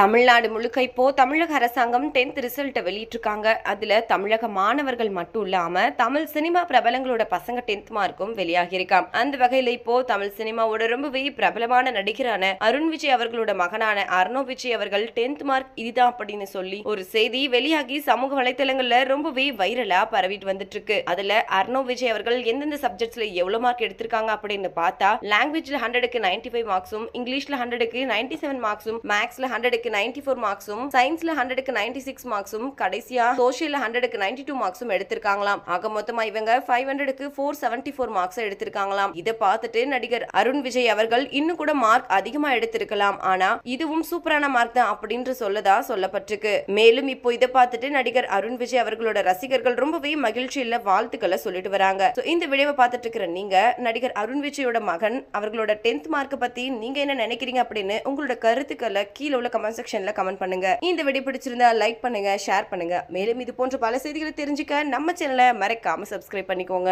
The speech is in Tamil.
தமிழ்நாடு முழுக்க இப்போ தமிழக அரசாங்கம் டென்த் ரிசல்ட்டை வெளியிட்டிருக்காங்க அதில் தமிழக மாணவர்கள் மட்டும் இல்லாமல் தமிழ் சினிமா பிரபலங்களோட பசங்க டென்த் மார்க்கும் வெளியாகியிருக்காம் அந்த வகையில் இப்போ தமிழ் சினிமாவோட ரொம்பவே பிரபலமான நடிகரான அருண் விஜய் அவர்களோட மகனான அருணோ விஜய் அவர்கள் டென்த் மார்க் இதுதான் அப்படின்னு சொல்லி ஒரு செய்தி வெளியாகி சமூக வலைதளங்கள்ல ரொம்பவே வைரலா பரவிட்டு வந்துட்டு இருக்கு அதுல அருணோ விஜய் அவர்கள் எந்தெந்த சப்ஜெக்ட்ஸ்ல எவ்வளவு மார்க் எடுத்திருக்காங்க அப்படின்னு பார்த்தா லாங்குவேஜ்ல ஹண்ட்ரடுக்கு நைன்டி ஃபைவ் மார்க்ஸும் இங்கிலீஷ்ல ஹண்ட்ரடுக்கு நைன்டி செவன் மார்க்ஸும் மேக்ஸ்ல ஹண்ட்ரடுக்கு ஹண்ட்ரடுக்கு நைன்டி ஃபோர் மார்க்ஸும் சயின்ஸ்ல ஹண்ட்ரடுக்கு நைன்டி சிக்ஸ் மார்க்ஸும் கடைசியா சோசியல் ஹண்ட்ரடுக்கு நைன்டி டூ மார்க்ஸும் எடுத்திருக்காங்களாம் ஆக மொத்தமா இவங்க ஃபைவ் ஹண்ட்ரடுக்கு ஃபோர் செவன்டி ஃபோர் மார்க்ஸ் எடுத்திருக்காங்களாம் இதை பார்த்துட்டு நடிகர் அருண் விஜய் அவர்கள் இன்னும் கூட மார்க் அதிகமா எடுத்திருக்கலாம் ஆனா இதுவும் சூப்பரான மார்க் தான் அப்படின்ற சொல்லதா சொல்லப்பட்டிருக்கு மேலும் இப்போ இதை பார்த்துட்டு நடிகர் அருண் விஜய் அவர்களோட ரசிகர்கள் ரொம்பவே மகிழ்ச்சியில வாழ்த்துக்களை சொல்லிட்டு வராங்க இந்த விடைவை பார்த்துட்டு இருக்கிற நீங்க நடிகர் அருண் விஜயோட மகன் அவர்களோட டென்த் மார்க்கை பத்தி நீங்க என்ன நினைக்கிறீங்க அப்படின்னு உங்களோட கருத்துக்களை கீழே உள்ள கமெண்ட்ஸ் கமெண்ட் செக்ஷன்ல கமெண்ட் பண்ணுங்க இந்த வீடியோ பிடிச்சிருந்தா லைக் பண்ணுங்க ஷேர் பண்ணுங்க மேலும் இது போன்ற பல செய்திகளை தெரிஞ்சுக்க நம்ம சேனலை மறக்காம சப்ஸ்கிரைப் பண்ணிக்கோங்க